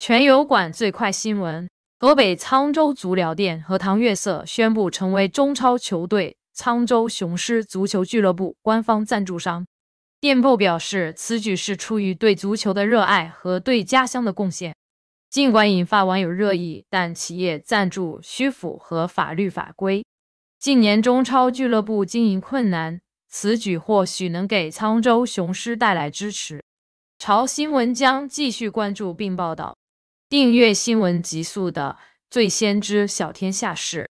全友馆最快新闻：河北沧州足疗店“荷塘月色”宣布成为中超球队沧州雄狮足球俱乐部官方赞助商。店铺表示，此举是出于对足球的热爱和对家乡的贡献。尽管引发网友热议，但企业赞助需符合法律法规。近年中超俱乐部经营困难，此举或许能给沧州雄狮带来支持。潮新闻将继续关注并报道。订阅新闻极速的最先知晓天下事。